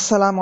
असलम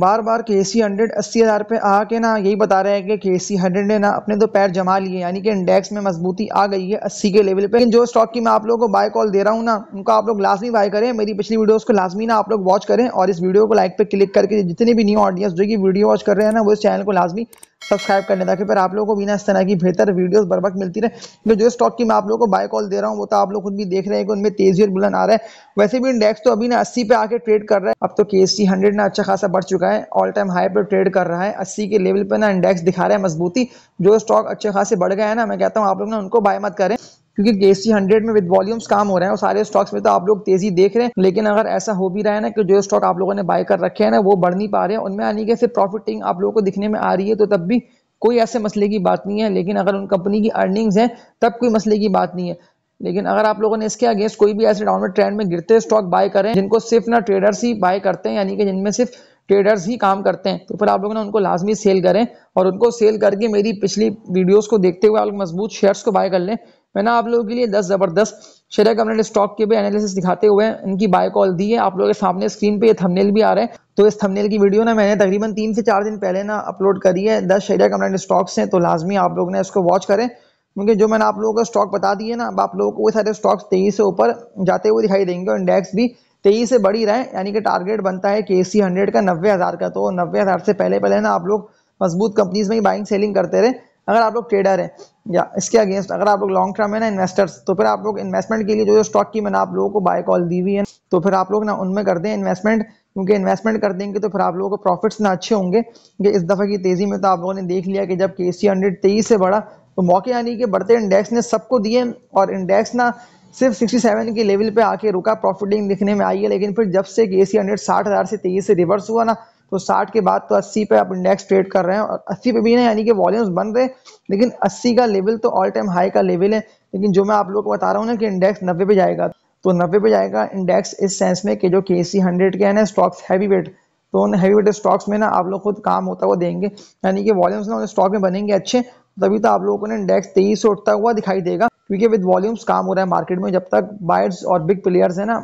बार बार के सी हंड्रेड अस्सी हज़ार पे आके ना यही बता रहे हैं कि के सी हंड्रेड ने ना अपने दो तो पैर जमा लिए यानी कि इंडेक्स में मजबूती आ गई है अस्सी के लेवल पे लेकिन जो स्टॉक की मैं आप लोगों को बाय कॉल दे रहा हूँ ना उनका आप लोग लाजमी बाय करें मेरी पिछली वीडियोज़ को लाजमी ना आप लोग वॉच करें और इस वीडियो को लाइक पर क्लिक करके जितने भी न्यू ऑडियंस जो कि वीडियो वॉच कर रहे हैं ना वो इस चैनल को लाजमी सब्सक्राइब करने ताकि फिर आप लोगों को बिना इस तरह की बेहतर वीडियोस बर वक्त मिलती रहे तो जो स्टॉक की मैं आप लोगों को बाय कॉल दे रहा हूँ वो तो आप लोग खुद भी देख रहे हैं कि उनमें तेजी और बुलंद आ रहा है वैसे भी इंडेक्स तो अभी ना अस्सी पे आके ट्रेड कर रहा है अब तो के एस हंड्रेड ना अच्छा खासा बढ़ चुका है ऑल टाइम हाई पर ट्रेड कर रहा है अस्सी के लेवल पर ना इंडेक्स दिखा रहा है मजबूती जो स्टॉक अच्छे खासे बढ़ गए हैं ना मैं कहता हूँ आप लोग ना उनको बाय मत करें क्योंकि सी हंड्रेड में विद वॉल्यूम्स काम हो रहे हैं और सारे स्टॉक्स में तो आप लोग तेजी देख रहे हैं लेकिन अगर ऐसा हो भी रहा है ना कि जो स्टॉक आप लोगों ने बाय कर रखे हैं ना वो बढ़ नहीं पा रहे हैं उनमें आने के सिर्फ प्रॉफिटिंग आप लोगों को दिखने में आ रही है तो तब भी कोई ऐसे मसले की बात नहीं है लेकिन अगर उन कंपनी की अर्निंग्स हैं तब कोई मसले की बात नहीं है लेकिन अगर आप लोगों ने इसके अगेंस्ट कोई भी ऐसे डाउनवर्ड ट्रेंड में गिरते स्टॉक बाय करें जिनको सिर्फ ना ट्रेडर्स ही बाय करते हैं यानी कि जिनमें सिर्फ ट्रेडर्स ही काम करते हैं तो फिर आप लोगों ना उनको लाजमी सेल करें और उनको सेल करके मेरी पिछली वीडियोस को देखते हुए आप लोग मजबूत शेयर्स को बाय कर लें मैंने आप लोगों के लिए 10 ज़बरदस्त शेयर कमरेट स्टॉक के भी एनालिसिस दिखाते हुए इनकी बाय कॉल दी है आप लोगों के सामने स्क्रीन पे ये थंबनेल भी आ रहे हैं तो इस थंबनेल की वीडियो ना मैंने तकरीबन तीन से चार दिन पहले ना अपलोड करी है दस शेयर कमरेट स्टॉक्स हैं तो लाजमी आप लोग ने इसको वॉच करें क्योंकि जो मैंने आप लोगों को स्टॉक बता दिए ना अब आप लोगों को वो सारे स्टॉक्स तेईस से ऊपर जाते हुए दिखाई देंगे और इंडेक्स भी तेईस से बढ़ी रहे यानी कि टारगेट बनता है के सी हंड्रेड का नब्बे हज़ार का तो नब्बे हज़ार से पहले पहले ना आप लोग मजबूत कंपनीज में ही बाइंग सेलिंग करते रहे अगर आप लोग ट्रेडर हैं या इसके अगेंस्ट अगर आप लोग लॉन्ग टर्म है ना इन्वेस्टर्स तो फिर आप लोग इन्वेस्टमेंट के लिए जो स्टॉक की मैंने आप लोगों को बाय कॉल दी हुई है तो फिर आप लोग ना उनमें कर दें इन्वेस्टमेंट क्योंकि इन्वेस्टमेंट कर देंगे तो फिर आप लोगों को प्रॉफिट्स ना अच्छे होंगे कि इस दफा की तेज़ी में तो आप लोगों ने देख लिया कि जब के सी हंड्रेड तेईस से बढ़ा तो मौके आने कि बढ़ते इंडेक्स ने सबको दिए और इंडेक्स ना सिर्फ 67 के लेवल पे आके रुका प्रॉफिटिंग दिखने में आई है लेकिन फिर जब से के सी हंड्रेड साठ हज़ार से तेईस से रिवर्स हुआ ना तो साठ के बाद तो अस्सी पे आप इंडेक्स ट्रेड कर रहे हैं और अस्सी पे भी नहीं यानी कि वॉल्यूम्स बन रहे लेकिन अस्सी का लेवल तो ऑल टाइम हाई का लेवल है लेकिन जो मैं आप लोग को बता रहा हूँ ना कि इंडेक्स नब्बे पे जाएगा तो नब्बे पे जाएगा इंडेक्स इस सेंस में कि जो के सी हंड्रेड के है ना स्टॉक्स हैवी वेट तो उन हैवी वेट स्टॉक्स में ना आप लोग खुद काम होता हुआ देंगे यानी कि वॉल्यूम्स ना उन स्टॉक में बनेंगे अच्छे तभी तो आप लोगों को ना इंडेक्स तेईस से उठता हुआ दिखाई देगा क्योंकि विद वॉल्यूम्स काम हो रहा है मार्केट में जब तक बायर्स और बिग प्लेयर्स है ना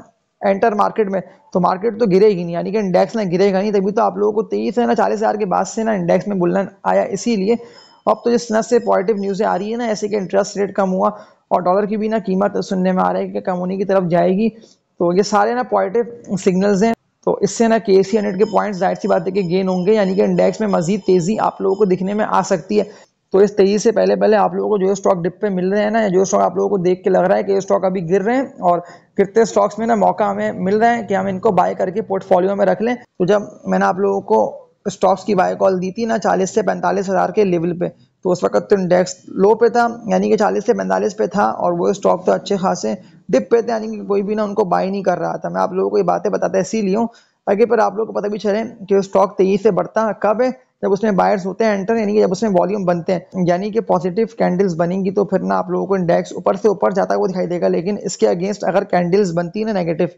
एंटर मार्केट में तो मार्केट तो गिरेगी नहीं यानी कि इंडेक्स ना गिरेगा नहीं तभी तो आप लोगों को तेईस से ना चालीस हज़ार के बाद से ना इंडेक्स में बुलन आया इसीलिए अब तो जिस तरह से पॉजिटिव न्यूज़ें आ रही है ना ऐसे कि इंटरेस्ट रेट कम हुआ और डॉलर की भी ना कीमत सुनने में आ रहा है कि कम होने की तरफ जाएगी तो ये सारे ना पॉजिटिव सिग्नल्स हैं तो इससे ना e के सी हंड्रेड के पॉइंट्स जाहिर सी बात है कि गेन होंगे यानी कि इंडेक्स में मजीद तेज़ी आप लोगों को दिखने में आ सकती है तो इस तेजी से पहले पहले आप लोगों को जो स्टॉक डिप पे मिल रहे हैं ना जो स्टॉक आप लोगों को देख के लग रहा है कि ये स्टॉक अभी गिर रहे हैं और कितने स्टॉक्स में ना मौका हमें मिल रहा है कि हम इनको बाय करके पोर्टफोलियो में रख लें तो जब मैंने आप लोगों को स्टॉक्स की बाय कॉल दी थी ना चालीस से पैंतालीस हज़ार के लेवल पे तो उस वक्त तो इंडेक्स लो पे था यानी कि 40 से 45 पे था और वो स्टॉक तो अच्छे खासे डिप पे थे यानी कि कोई भी ना उनको बाय नहीं कर रहा था मैं आप लोगों को ये बातें बताता इसीलिए हूँ आगे पर आप लोग को पता भी चले कि स्टॉक तेजी से बढ़ता कब है जब उसमें बायर्स होते हैं एंटर यानी कि जब उसमें वॉल्यूम बनते हैं यानी कि पॉजिटिव कैंडल्स बनेंगी तो फिर ना आप लोगों को इंडेक्स ऊपर से ऊपर जाता हुआ दिखाई देगा लेकिन इसके अगेंस्ट अगर कैंडल्स बनती है ना नेगेटिव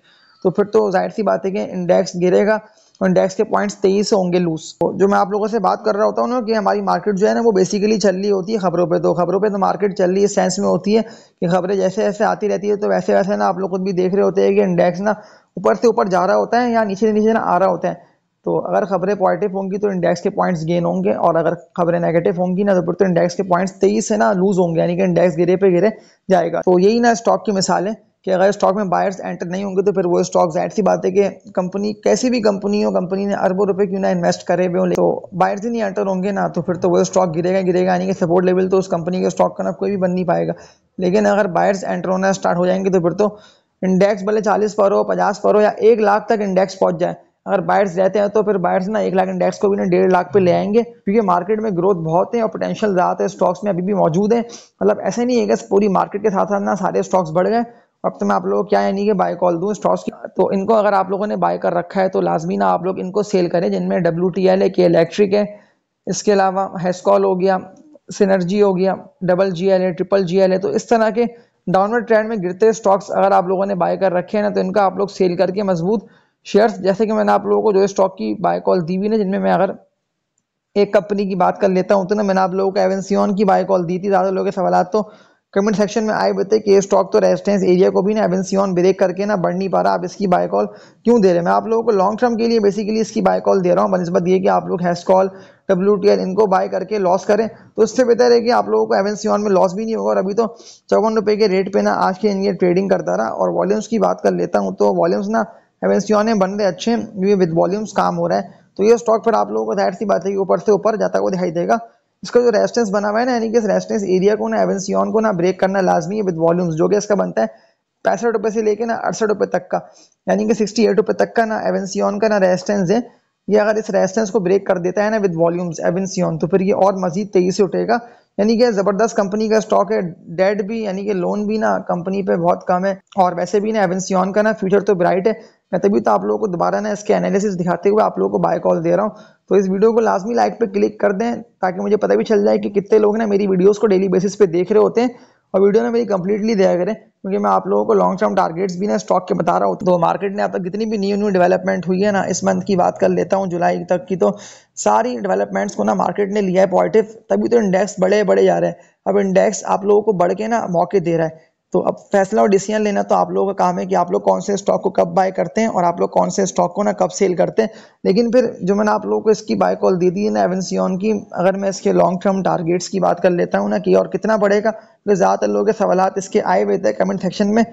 तो फिर तो जाहिर सी बात है कि इंडेक्स गिरेगा और इंडेक्स के पॉइंट्स तेईस होंगे लूज तो जो मैं आप लोगों से बात कर रहा होता हूँ ना कि हमारी मार्केट जो है ना वो बेसिकली चल रही होती है खबरों पे तो खबरों पे तो मार्केट चल रही है सेंस में होती है कि खबरें जैसे जैसे आती रहती है तो वैसे वैसे ना आप लोग खुद भी देख रहे होते हैं कि इंडेक्स ना ऊपर से ऊपर जा रहा होता है या नीचे नीचे ना आ रहा होता है तो अगर खबरें पॉजिटिव होंगी तो इंडेक्स के पॉइंट्स गेन होंगे और अगर खबरें नेगेटिव होंगी ना तो फिर तो इंडेक्स के पॉइंट्स तेईस से ना लूज होंगे यानी कि इंडेक्स गिरे पे गिरे जाएगा तो यही ना स्टॉक की मिसाल है कि अगर स्टॉक में बायर्स एंटर नहीं होंगे तो फिर वो स्टॉक जाहिर सी बात है कि कंपनी कैसी भी कंपनी हो कंपनी ने अरबों रुपए क्यों ना इन्वेस्ट करे हुए हो तो बायर्स ही नहीं एंटर होंगे ना तो फिर तो वो स्टॉक गिरेगा गिरेगा यानी कि सपोर्ट लेवल तो उस कंपनी के स्टॉक का ना कोई भी बन नहीं पाएगा लेकिन अगर बायर्स एंटर होना स्टार्ट हो जाएंगे तो फिर तो इंडेक्स भले चालीस पर हो पचास पर हो या एक लाख तक इंडेक्स पहुँच जाए अगर बायर्स रहते हैं तो फिर बायर्स ना एक लाख इंडेक्स को भी ना डेढ़ लाख पे ले आएंगे क्योंकि मार्केट में ग्रोथ बहुत है और पोटेंशियल ज़्यादा है स्टॉक्स में अभी भी मौजूद है मतलब ऐसे नहीं है कि पूरी मार्केट के साथ साथ ना सारे स्टॉक्स बढ़ गए अब तो मैं आप लोगों को क्या यानी कि बाय कॉल दूँ स्टॉक्स की तो इनको अगर आप लोगों ने बाय कर रखा है तो लाजमी ना आप लोग इनको सेल करें जिनमें डब्ल्यू टी एल है के इलेक्ट्रिक है इसके अलावा हेस्कॉल हो गया सिनर्जी हो गया डबल जी एल है ट्रिपल जी एल है तो इस तरह के डाउनवर्ड ट्रेंड में गिरते स्टॉक्स अगर आप लोगों ने बाय कर रखे हैं ना तो इनका आप लोग सेल करके मजबूत शेयर्स जैसे कि मैंने आप लोगों को जो स्टॉक की बाय कॉल दी हुई ना जिनमें मैं अगर एक कंपनी की बात कर लेता हूँ तो ना मैंने आप लोगों को एवेंसियन की बाय कॉल दी थी ज़्यादा लोगों के सवाल तो कमेंट सेक्शन में आए बताए कि ये स्टॉक तो रेजिस्टेंस एरिया को भी ना एवेंसियन ब्रेक करके ना बढ़ नहीं पा रहा आप इसकी बाय कॉल क्यों दे रहे हैं मैं आप लोगों को लॉन्ग टर्म के लिए बेसिकली इसकी बाय कॉल दे रहा हूँ बनस्बत ये कि आप लोग हैस कॉल डब्ल्यू इनको बाय करके लॉस करें तो इससे बेहतर है कि आप लोगों को एवेंसियन में लॉस भी नहीं होगा और अभी तो चौवन रुपये के रेट पर ना आज के इनके ट्रेडिंग करता रहा और वॉल्यूम्स की बात कर लेता हूँ तो वॉल्यूम्स ना एम एन बन रहे अच्छे ये विद वॉल्यूम्स काम हो रहा है तो ये स्टॉक फिर आप लोगों को जाहिर सी बात है कि ऊपर से ऊपर जाता हुआ दिखाई देगा इसका जो रेस्टेंस बना हुआ है ना यानी कि इस रेस्टेंस एरिया को ना एवेंसियन को ना ब्रेक करना लाजमी है विद वॉल्यूम्स जो कि इसका बनता है पैंसठ रुपये से लेके ना अड़सठ रुपये तक का यानी कि सिक्सटी एट रुपये तक का ना एवेंसियन का ना रेस्टेंस है ये अगर इस रेस्टेंस को ब्रेक कर देता है ना विद वॉल्यूम्स एवेंसियन तो फिर ये और मजीद तेजी से उठेगा यानी कि ज़बरदस्त कंपनी का स्टॉक है डेड भी यानी कि लोन भी ना कंपनी पे बहुत कम है और वैसे भी ना एवेंसियन का ना फ्यूचर तो ब्राइट है मैं तभी तो आप लोगों को दोबारा ना इसके एनालिसिस दिखाते हुए आप लोगों को बाय कॉल दे रहा हूँ तो इस वीडियो को लाजमी लाइक पे क्लिक कर दें ताकि मुझे पता भी चल जाए कि कितने लोग ना मेरी वीडियोस को डेली बेसिस पे देख रहे होते हैं और वीडियो ना मेरी कंप्लीटली दिया करें क्योंकि मैं आप लोगों को लॉन्ग टर्म टारगेट्स भी ना स्टॉक के बता रहा हूँ तो मार्केट ने अब तक जितनी भी न्यू न्यू डेवलपमेंट हुई है ना इस मंथ की बात कर लेता हूँ जुलाई तक की तो सारी डेवलपमेंट्स को ना मार्केट ने लिया है पॉजिटिव तभी तो इंडेक्स बड़े बड़े जा रहे हैं अब इंडेक्स आप लोगों को बढ़ के ना मौके दे रहा है तो अब फैसला और डिसीजन लेना तो आप लोगों का काम है कि आप लोग कौन से स्टॉक को कब बाय करते हैं और आप लोग कौन से स्टॉक को ना कब सेल करते हैं लेकिन फिर जो मैंने आप लोगों को इसकी बाय कॉल दी थी ना एवेंसियन की अगर मैं इसके लॉन्ग टर्म टारगेट्स की बात कर लेता हूँ ना कि और कितना बढ़ेगा तो ज़्यादातर लोगों के सवाल इसके आए हुए थे कमेंट सेक्शन में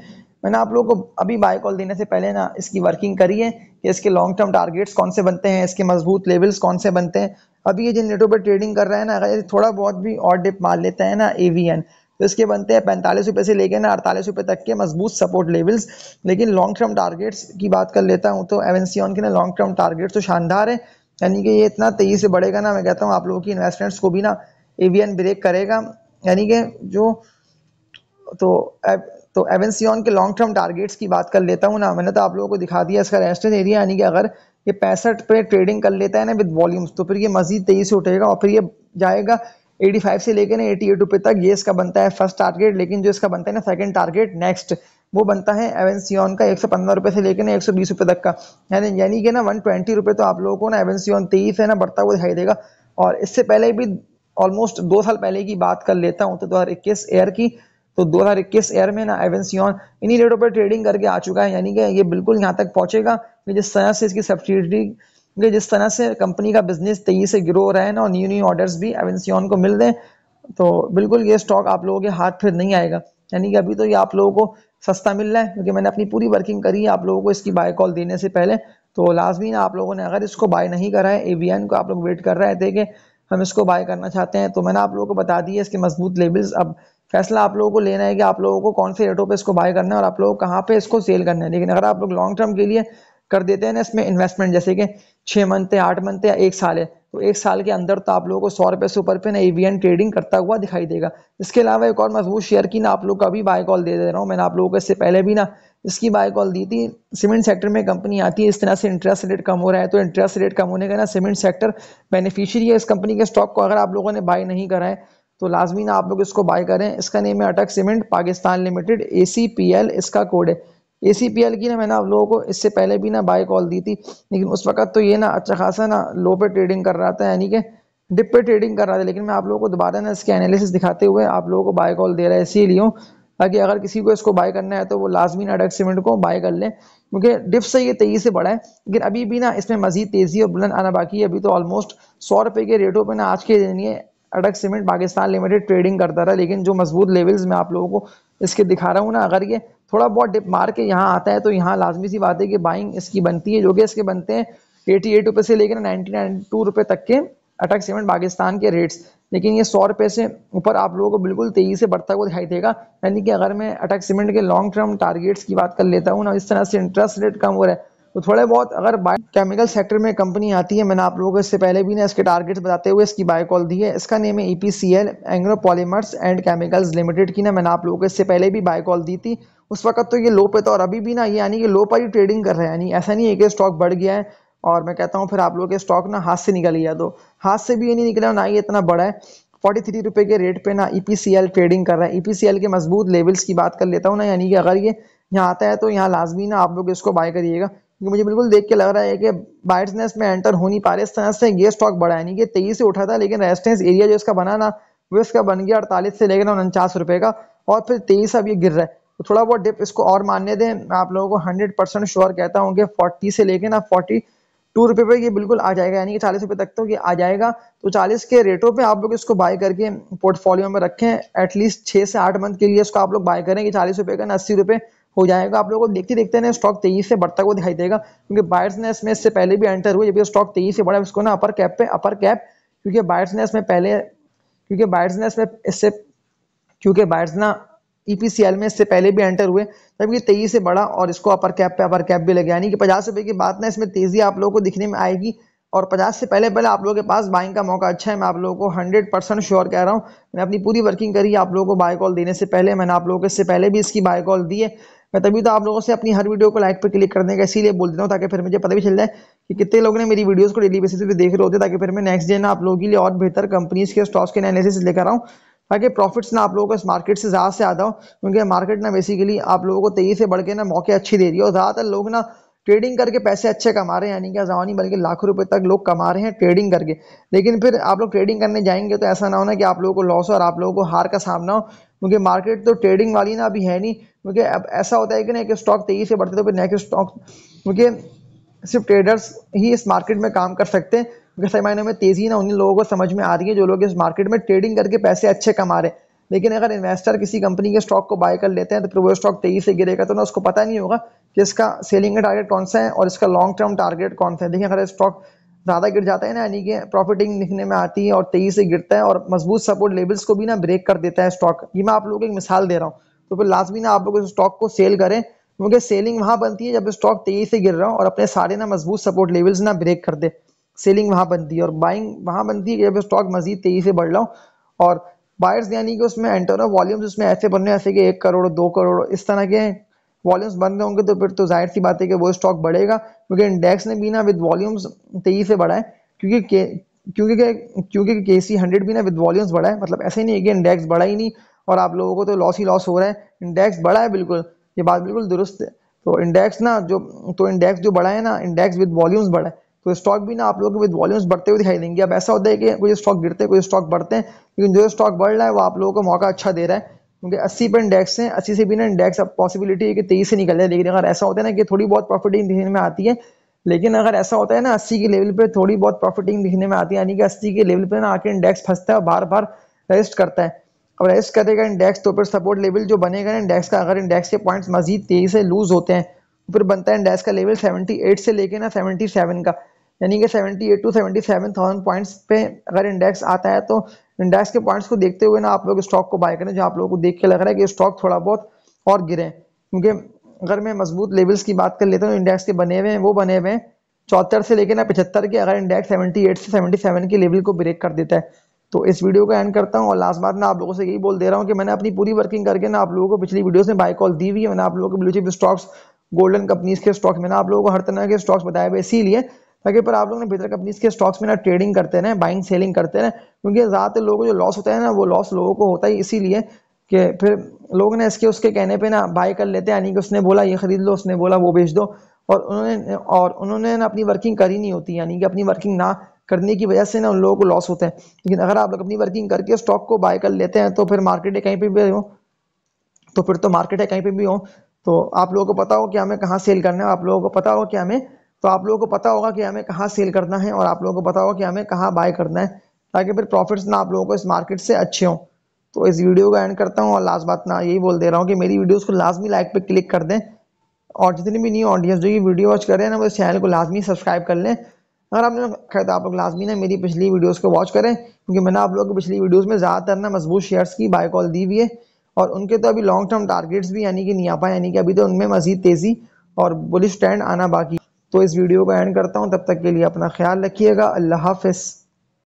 मैंने आप लोगों को अभी बाय कॉल देने से पहले ना इसकी वर्किंग करी है कि इसके लॉन्ग टर्म टारगेट्स कौन से बनते हैं इसके मजबूत लेवल्स कौन से बनते हैं अभी ये जिन नेटों पर ट्रेडिंग कर रहे हैं ना अगर थोड़ा बहुत भी और डिप मार लेते हैं ना ए तो इसके बनते हैं पैंतालीस रुपये से लेके ना अड़तालीस रुपये तक के मजबूत सपोर्ट लेवल्स लेकिन लॉन्ग टर्म टारगेट्स की बात कर लेता हूँ तो एम के ना लॉन्ग टर्म टारगेट्स तो शानदार है यानी कि ये इतना तेज़ी से बढ़ेगा ना मैं कहता हूँ आप लोगों की इन्वेस्टमेंट्स को भी ना एवीएन ब्रेक करेगा यानी कि जो तो तो एवेंसियन के लॉन्ग टर्म टारगेट्स की बात कर लेता हूँ ना मैंने तो आप लोगों को दिखा दिया इसका रेस्टेंस एरिया यानी कि अगर ये पैंसठ पे ट्रेडिंग कर लेता है ना विद वॉल्यूम्स तो फिर ये मजीद तेजी से उठेगा और फिर ये जाएगा 85 से लेकर ना 88 रुपए तक ये इसका बनता है फर्स्ट टारगेट लेकिन जो इसका बनता है ना सेकंड टारगेट नेक्स्ट वो बनता है एवेंसियन का एक सौ पंद्रह से लेकर ना एक सौ बीस तक का यानी यानी कि ना वन ट्वेंटी तो आप लोगों को ना एवेंसियन तेईस है ना बढ़ता हुआ दिखाई देगा और इससे पहले भी ऑलमोस्ट दो साल पहले की बात कर लेता हूँ तो दो एयर की तो इक्कीस एयर में ना एवेंसियन इन्हीं रेटों पर ट्रेडिंग करके आ चुका है यानी कि ये बिल्कुल यहाँ तक पहुंचेगा जिस तरह से इसकी सब्सिडी क्योंकि जिस तरह से कंपनी का बिजनेस तेजी से ग्रो रहा है ना और न्यू न्यू ऑर्डर्स भी एवेंसियन को मिल दें तो बिल्कुल ये स्टॉक आप लोगों के हाथ फिर नहीं आएगा यानी कि अभी तो ये आप लोगों को सस्ता मिल रहा है क्योंकि मैंने अपनी पूरी वर्किंग करी है आप लोगों को इसकी बाय कॉल देने से पहले तो लाजमी आप लोगों ने अगर इसको बाय नहीं करा है एवीएन को आप लोग वेट कर रहे थे कि हम इसको बाय करना चाहते हैं तो मैंने आप लोगों को बता दिया इसके मजबूत लेवल्स अब फैसला आप लोगों को लेना है कि आप लोगों को कौन से रेटों पे इसको बाय करना है और आप लोगों को कहाँ पे इसको सेल करना है लेकिन अगर आप लोग लॉन्ग टर्म के लिए कर देते हैं ना इसमें इन्वेस्टमेंट जैसे कि छः मंथ है आठ मंथ या एक साल है तो एक साल के अंदर तो आप लोगों को सौ रुपये से ऊपर पे ना ईवीएन e ट्रेडिंग करता हुआ दिखाई देगा इसके अलावा एक और मजबूत शेयर की ना आप लोग का भी बाय कॉल दे दे रहा हूँ मैंने आप लोगों को इससे पहले भी ना इसकी बाय कॉल दी थी सीमेंट सेक्टर में कंपनी आती है इस तरह से इंटरेस्ट रेट कम हो रहा है तो इंटरेस्ट रेट कम होने का ना सीमेंट सेक्टर बेनिफिशियरी है इस कंपनी के स्टॉक को अगर आप लोगों ने बाय नहीं करा है तो लाजमी ना आप लोग इसको बाय करें इसका नेम है अटक सीमेंट पाकिस्तान लिमिटेड ए इसका कोड है ए सी पी एल की ना मैंने आप लोगों को इससे पहले भी ना बाय कॉल दी थी लेकिन उस वक्त तो ये ना अच्छा खासा ना लो पे ट्रेडिंग कर रहा था यानी कि डिप पे ट्रेडिंग कर रहा था लेकिन मैं आप लोगों को दोबारा ना इसके एनालिसिस दिखाते हुए आप लोगों को बाय कॉल दे रहा है इसीलिए हूँ ताकि अगर किसी को इसको बाय करना है तो वो लाजमी ना डक सीमेंट को बाय कर लें क्योंकि डिप से ये तेजी से बढ़ा है लेकिन अभी भी ना इसमें मजीद तेजी और बुलंद आना बाकी है अभी तो ऑलमोस्ट सौ रुपये के रेटों पर ना आज के दिन ये Attock cement Pakistan limited trading करता रहा लेकिन जो मजबूत लेवल्स में आप लोगों को इसके दिखा रहा हूँ ना अगर ये थोड़ा बहुत डिप मार के यहाँ आता है तो यहाँ लाजमी सी बात है कि बाइंग इसकी बनती है जो कि इसके बनते हैं एटी एट रुपये से लेकर नाइनटी नाइन टू रुपये तक के अटक सीमेंट पाकिस्तान के रेट्स लेकिन ये सौ रुपये से ऊपर आप लोगों को बिल्कुल तेज़ी से बढ़ता हुआ दिखाई देगा यानी कि अगर मैं अटक सीमेंट के लॉन्ग टर्म टारगेट्स की बात कर लेता हूँ ना इस तरह से इंटरेस्ट रेट कम हो रहा है तो थोड़े बहुत अगर बायो केमिकल सेक्टर में कंपनी आती है मैंने आप लोगों को इससे पहले भी ना इसके टारगेट्स बताते हुए इसकी बायो कॉल दी है इसका नेम है EPCL P C L Engro polymers and chemicals limited की ना मैंने आप लोगों को इससे पहले भी बाय कॉल दी थी उस वक्त तो ये लो पे था और अभी भी ना ये यानी कि लो पर ही ट्रेडिंग कर रहे हैं यानी ऐसा नहीं है कि स्टॉक बढ़ गया है और मैं कहता हूँ फिर आप लोगों के स्टॉक ना हाथ से निकल गया तो हाथ से भी ये नहीं निकला ना ये इतना बड़ा है फोर्टी थ्री रुपये के रेट पे ना E P C L trading कर रहा है ई पी सी एल के मजबूत लेवल्स की बात कर लेता हूँ ना यानी कि अगर ये यहाँ आता है तो यहाँ लाजमी ना आप लोग इसको बाय करिएगा क्योंकि मुझे बिल्कुल देख के लग रहा है कि बायर्स ने इसमें एंटर हो नहीं पा रहे इस तरह से ये स्टॉक बढ़ा है कि तेईस से उठा था लेकिन रेजिस्टेंस एरिया जो इसका बना ना वो इसका बन गया अड़तालीस से लेकर उनचास रुपये का और फिर तेईस अब ये गिर रहा है तो थोड़ा बहुत डिप इसको और मानने दें मैं आप लोगों को हंड्रेड परसेंट श्योर कहता हूँ कि फोर्टी से लेकर ना फोर्टी टू रुपये पर ये बिल्कुल आ जाएगा यानी कि चालीस रुपये तक तो ये आ जाएगा तो चालीस के रेटों पे आप लोग इसको बाय करके पोर्टफोलियो में रखें एटलीस्ट छः से आठ मंथ के लिए इसको आप लोग बाय करें कि चालीस रुपये का ना अस्सी रुपये हो जाएगा आप लोगों को देखते देखते ना स्टॉक तेईस से बढ़ता हुआ दिखाई देगा क्योंकि बायर्स ने इसमें इससे पहले भी एंटर हुए जब स्टॉक तेजी से बढ़ा उसको ना अपर कैप पे अपर कैप क्योंकि बायर्स ने इसमें पहले क्योंकि बायर्स ने इसमें इससे क्योंकि बायर्स ना ईपीसीएल e में इससे पहले भी एंटर हुए जबकि तेजी से बढ़ा और इसको अपर कैप पे अपर कैप भी लगे यानी कि पचास रुपए की बात ना इसमें तेजी आप लोगों को दिखने में आएगी और पचास से पहले पहले आप लोगों के पास बाइंग का मौका अच्छा है मैं आप लोगों को हंड्रेड परसेंट श्योर कह रहा हूँ मैंने अपनी पूरी वर्किंग करी आप लोगों को बाय कॉल देने से पहले मैंने आप लोगों को इससे पहले भी इसकी बाय कॉल दी है मैं तभी तो आप लोगों से अपनी हर वीडियो को लाइक पर क्लिक करने का इसीलिए बोल देता हूँ ताकि फिर मुझे पता भी चल जाए कि कितने लोगों ने मेरी वीडियोस को डेली बेसिस पे देख रहे होते ताकि फिर मैं नेक्स्ट डे ना आप लोगों के लिए और बेहतर कंपनीज के स्टॉक्स के एनालिसिस लेकर आऊँ ताकि प्रॉफिट्स ना आप लोगों को इस मार्केट से ज़्यादा से ज़्यादा हो क्योंकि मार्केट ना बेसिकली आप लोगों को तेज़ी से बढ़ के ना मौके अच्छी दे रही है और ज़्यादातर लोग ना ट्रेडिंग करके पैसे अच्छे कमा रहे हैं यानी कि हज़ारों नहीं बल्कि लाखों रुपए तक लोग कमा रहे हैं ट्रेडिंग करके लेकिन फिर आप लोग ट्रेडिंग करने जाएंगे तो ऐसा ना होना कि आप लोगों को लॉस हो और आप लोगों को हार का सामना हो क्योंकि मार्केट तो ट्रेडिंग वाली ना अभी है नहीं क्योंकि अब ऐसा होता है कि ना एक स्टॉक तेजी से बढ़ते तो फिर नेक्स्ट स्टॉक क्योंकि सिर्फ ट्रेडर्स ही इस मार्केट में काम कर सकते हैं क्योंकि सही मायने में तेज़ी ना उन लोगों को समझ में आ रही है जो लोग इस मार्केट में ट्रेडिंग करके पैसे अच्छे कमा रहे हैं लेकिन अगर इन्वेस्टर किसी कंपनी के स्टॉक को बाय कर लेते हैं तो फिर वो स्टॉक तेजी से गिरेगा तो ना उसको पता नहीं होगा कि इसका सेलिंग का टारगेट कौन सा है और इसका लॉन्ग टर्म टारगेट कौन सा है देखिए अगर स्टॉक ज़्यादा गिर जाता है ना यानी कि प्रॉफिटिंग दिखने में आती है और तेजी से गिरता है और मजबूत सपोर्ट लेवल्स को भी ना ब्रेक कर देता है स्टॉक ये मैं आप लोगों को एक मिसाल दे रहा हूँ तो फिर लाजमी ना आप लोग इस स्टॉक को सेल करें क्योंकि सेलिंग वहाँ बनती है जब स्टॉक तेजी से गिर रहा हो और अपने सारे ना मजबूत सपोर्ट लेवल्स ना ब्रेक कर दे सेलिंग वहाँ बनती है और बाइंग वहाँ बनती है जब स्टॉक मजीद तेजी से बढ़ रहा हो और बायर्स यानी कि उसमें एंटर वॉल्यूम्स उसमें ऐसे बन रहे हैं ऐसे कि एक करोड़ दो करोड़ इस तरह के वॉल्यूम्स बन रहे होंगे तो फिर तो जाहिर सी बात है कि वो स्टॉक बढ़ेगा क्योंकि इंडेक्स ने भी ना विद वॉल्यूम्स तेजी से बढ़ा है क्योंकि क्योंकि क्योंकि के सी हंड्रेड भी ना विद वॉल्यूम्स बढ़ा है मतलब ऐसे नहीं है कि इंडेक्स बढ़ा ही नहीं और आप लोगों को तो लॉस ही लॉस हो रहा है इंडेक्स बढ़ा है बिल्कुल ये बात बिल्कुल दुरुस्त है तो इंडेक्स ना जो तो इंडेक्स जो बढ़ा है ना इंडेक्स विद वॉल्यूम्स बढ़ा है तो स्टॉक भी ना आप लोगों को विद वॉल्यूम्स बढ़ते हुए दिखाई देंगे अब ऐसा होता है कि कुछ स्टॉक गिरते हैं कुछ स्टॉक बढ़ते हैं लेकिन जो स्टॉक बढ़ रहा है वो आप लोगों को मौका अच्छा दे रहा है क्योंकि अस्सी पर इंडेक्स हैं अस्सी से भी ना इंडेक्स अब पॉसिबिलिटी है कि तेईस से निकल जाए लेकिन अगर ऐसा होता है ना कि थोड़ी बहुत प्रॉफिटिंग दिखने में आती है लेकिन अगर ऐसा होता है ना अस्सी के लेवल पर थोड़ी बहुत प्रॉफिटिंग दिखने में आती है यानी कि अस्सी के लेवल पर ना आके इंडेक्स फंसता है और बार बार रेस्ट करता है अब रेस्ट करेगा इंडेक्स तो फिर सपोर्ट लेवल जो बनेगा ना इंडेक्स का अगर इंडेक्स के पॉइंट्स मजीद तेजी से लूज होते हैं तो फिर बनता है इंडेक्स का लेवल सेवेंटी एट से लेके ना सेवेंटी सेवन का यानी कि 78 टू थाउजेंड पॉइंट्स पे अगर इंडेक्स आता है तो इंडेक्स के पॉइंट्स को देखते हुए ना आप लोग स्टॉक को बाय करें जो आप लोगों को देख के लग रहा है कि स्टॉक थोड़ा बहुत और गिरे क्योंकि अगर मैं मजबूत लेवल्स की बात कर लेता हूँ इंडेक्स के बने हुए हैं वो बने हुए हैं चौहत्तर से लेकर ना पिछहत्तर के अगर इंडेक्स सेवेंटी से सेवेंटी के लेवल को ब्रेक कर देता है तो इस वीडियो को एंड करता हूँ और लास्ट बार ना आप लोगों से यही बोल दे रहा हूँ कि मैंने अपनी पूरी वर्किंग करके ना आप लोगों को पिछली वीडियोस में बाई कॉल दी हुई है मैंने आप लोगों को ब्लूचिप स्टॉक्स गोल्डन कंपनीज के स्टॉक्स मैंने आप लोगों को हर तरह के स्टॉक्स बताए हुए इसीलिए ताकि पर आप लोग ना बेहतर कंपनीज के स्टॉक्स में ना ट्रेडिंग करते रहें बाइंग सेलिंग करते रहें क्योंकि ज़्यादातर लोगों को जो लॉस होता है ना वो लॉस लोगों को होता है इसीलिए कि फिर लोग ना इसके उसके कहने पे ना बाय कर लेते हैं यानी कि उसने बोला ये खरीद लो उसने बोला वो बेच दो और उन्होंने और उन्होंने ना अपनी वर्किंग करी नहीं होती यानी कि अपनी वर्किंग ना करने की वजह से ना उन लोगों को लॉस होता है लेकिन अगर आप लोग अपनी वर्किंग करके स्टॉक को बाय कर लेते हैं तो फिर मार्केट है कहीं पर भी हो तो फिर तो मार्केट है कहीं पर भी हो तो आप लोगों को पता हो कि हमें कहाँ सेल करना है आप लोगों को पता हो कि हमें तो आप लोगों को पता होगा कि हमें कहाँ सेल करना है और आप लोगों को पता होगा कि हमें कहाँ बाय करना है ताकि फिर प्रॉफिट्स ना आप लोगों को इस मार्केट से अच्छे हों तो इस वीडियो का एंड करता हूँ और लास्ट बात ना यही बोल दे रहा हूँ कि मेरी वीडियोस को लाजमी लाइक पे क्लिक कर दें और जितनी भी न्यू ऑडियंस जो ये वीडियो वॉच कर रहे हैं ना वो इस चैनल को लाजमी सब्सक्राइब कर लें अगर आपने खैर तो आप लोग लाजमी ना मेरी पिछली वीडियोज़ को वॉच करें क्योंकि मैंने आप लोगों को पिछली वीडियोज़ में ज़्यादातर ना मजबूत शेयर्स की बाय कॉल दी हुई है और उनके तो अभी लॉन्ग टर्म टारगेट्स भी यानी कि नहीं आ पाए यानी कि अभी तो उनमें मजीद तेज़ी और बुलिस ट्रेंड आना बाकी तो इस वीडियो को एंड करता हूँ तब तक के लिए अपना ख्याल रखिएगा अल्लाह हाफिज़